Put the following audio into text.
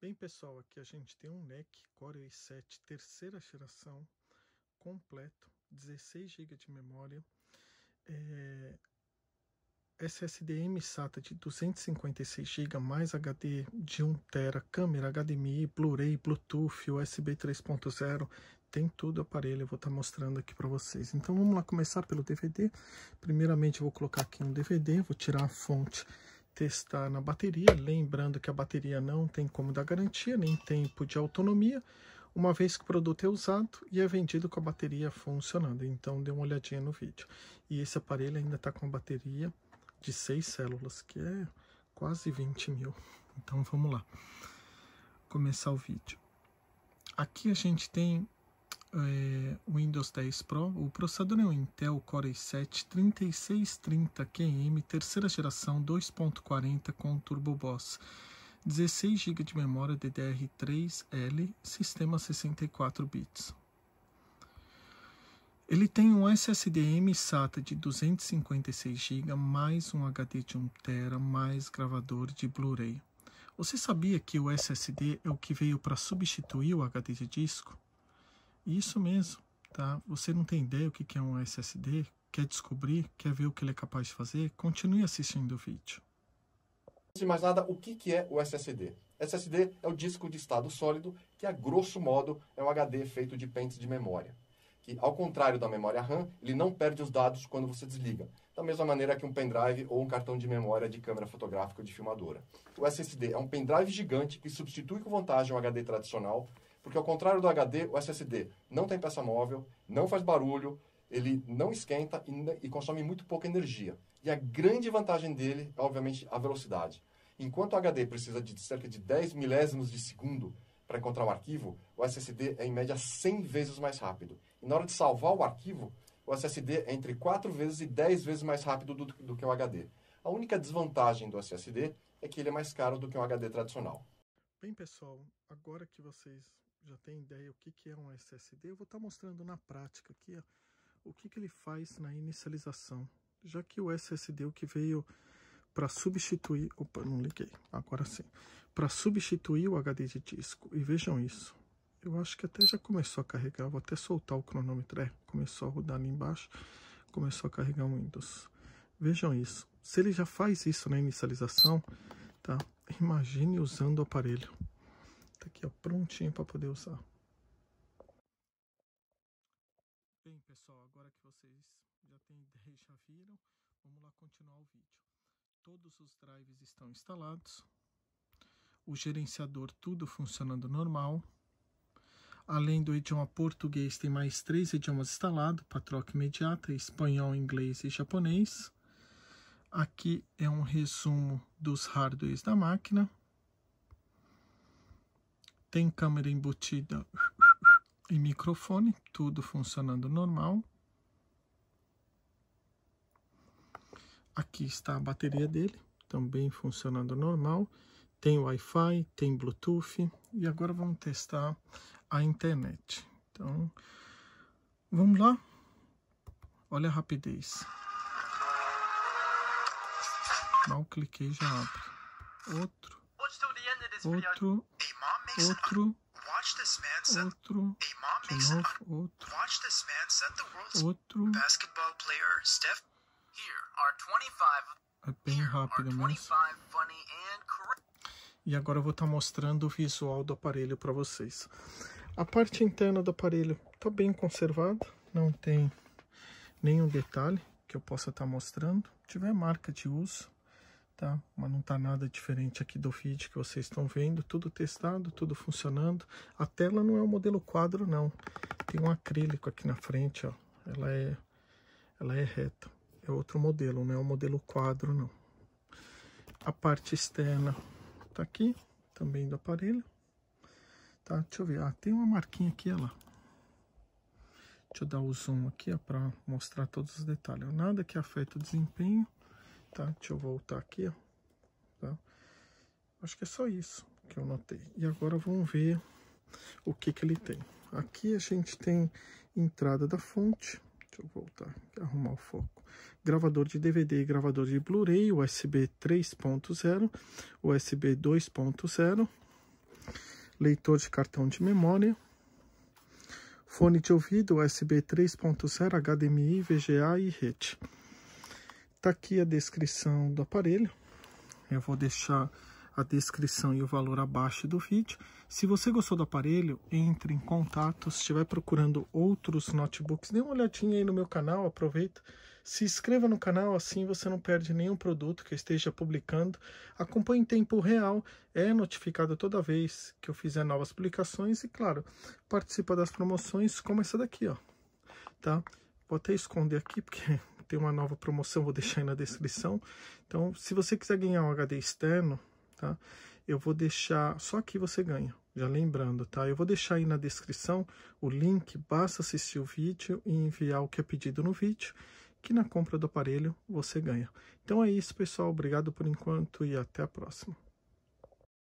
Bem, pessoal, aqui a gente tem um NEC Core i7 terceira geração, completo, 16 GB de memória, é, SSD M-SATA de 256 GB, mais HD de 1 TB, câmera HDMI, Blu-ray, Bluetooth, USB 3.0, tem tudo o aparelho, eu vou estar tá mostrando aqui para vocês. Então vamos lá começar pelo DVD, primeiramente eu vou colocar aqui um DVD, vou tirar a fonte testar na bateria, lembrando que a bateria não tem como dar garantia, nem tempo de autonomia, uma vez que o produto é usado e é vendido com a bateria funcionando. Então dê uma olhadinha no vídeo. E esse aparelho ainda está com a bateria de 6 células, que é quase 20 mil. Então vamos lá, começar o vídeo. Aqui a gente tem é, Windows 10 Pro, o processador é um Intel Core i7-3630QM, terceira geração 2.40 com Turbo Boss, 16 GB de memória DDR3L, sistema 64 bits. Ele tem um SSD M. SATA de 256 GB, mais um HD de 1 TB, mais gravador de Blu-ray. Você sabia que o SSD é o que veio para substituir o HD de disco? Isso mesmo, tá? Você não tem ideia o que é um SSD? Quer descobrir? Quer ver o que ele é capaz de fazer? Continue assistindo o vídeo. Antes de mais nada, o que é o SSD? SSD é o disco de estado sólido, que a grosso modo é um HD feito de pentes de memória. Que, ao contrário da memória RAM, ele não perde os dados quando você desliga. Da mesma maneira que um pendrive ou um cartão de memória de câmera fotográfica ou de filmadora. O SSD é um pendrive gigante que substitui com vantagem o HD tradicional porque ao contrário do HD, o SSD não tem peça móvel, não faz barulho, ele não esquenta e, e consome muito pouca energia. E a grande vantagem dele é, obviamente, a velocidade. Enquanto o HD precisa de cerca de 10 milésimos de segundo para encontrar um arquivo, o SSD é em média 100 vezes mais rápido. E na hora de salvar o arquivo, o SSD é entre 4 vezes e 10 vezes mais rápido do, do que o HD. A única desvantagem do SSD é que ele é mais caro do que um HD tradicional. Bem, pessoal, agora que vocês já tem ideia o que, que é um SSD, eu vou estar tá mostrando na prática aqui ó, o que, que ele faz na inicialização. Já que o SSD o que veio para substituir, opa, não liguei, agora sim, para substituir o HD de disco. E vejam isso, eu acho que até já começou a carregar, vou até soltar o cronômetro, é, começou a rodar ali embaixo, começou a carregar o Windows. Vejam isso, se ele já faz isso na inicialização, tá? imagine usando o aparelho aqui, ó, prontinho para poder usar. Bem, pessoal, agora que vocês já, tem, já viram, vamos lá continuar o vídeo. Todos os drives estão instalados, o gerenciador tudo funcionando normal. Além do idioma português, tem mais três idiomas instalados para troca imediata, espanhol, inglês e japonês. Aqui é um resumo dos hardwares da máquina tem câmera embutida e microfone, tudo funcionando normal. Aqui está a bateria dele, também funcionando normal. Tem Wi-Fi, tem Bluetooth e agora vamos testar a internet. Então, vamos lá. Olha a rapidez. Mal cliquei já abre. Outro. Outro outro, outro, de novo, outro, outro. É bem rápido mesmo. Né? E agora eu vou estar tá mostrando o visual do aparelho para vocês. A parte interna do aparelho está bem conservada, não tem nenhum detalhe que eu possa estar tá mostrando. Se tiver marca de uso, tá? Mas não tá nada diferente aqui do feed que vocês estão vendo, tudo testado, tudo funcionando. A tela não é o modelo quadro não. Tem um acrílico aqui na frente, ó. Ela é ela é reta. É outro modelo, não é o modelo quadro não. A parte externa tá aqui também do aparelho. Tá? Deixa eu ver. Ah, tem uma marquinha aqui, ela. Deixa eu dar o zoom aqui, para mostrar todos os detalhes. Nada que afeta o desempenho tá? Deixa eu voltar aqui, ó, tá? Acho que é só isso que eu notei. E agora vamos ver o que que ele tem. Aqui a gente tem entrada da fonte, deixa eu voltar, arrumar o foco. Gravador de DVD e gravador de Blu-ray, USB 3.0, USB 2.0, leitor de cartão de memória, fone de ouvido USB 3.0, HDMI, VGA e rede. Tá aqui a descrição do aparelho. Eu vou deixar a descrição e o valor abaixo do vídeo. Se você gostou do aparelho, entre em contato. Se estiver procurando outros notebooks, dê uma olhadinha aí no meu canal, aproveita. Se inscreva no canal, assim você não perde nenhum produto que eu esteja publicando. Acompanhe em tempo real, é notificado toda vez que eu fizer novas publicações e, claro, participa das promoções como essa daqui, ó. Tá? Vou até esconder aqui, porque tem uma nova promoção, vou deixar aí na descrição. Então, se você quiser ganhar um HD externo, tá? Eu vou deixar, só aqui você ganha, já lembrando, tá? Eu vou deixar aí na descrição o link, basta assistir o vídeo e enviar o que é pedido no vídeo, que na compra do aparelho você ganha. Então é isso, pessoal. Obrigado por enquanto e até a próxima.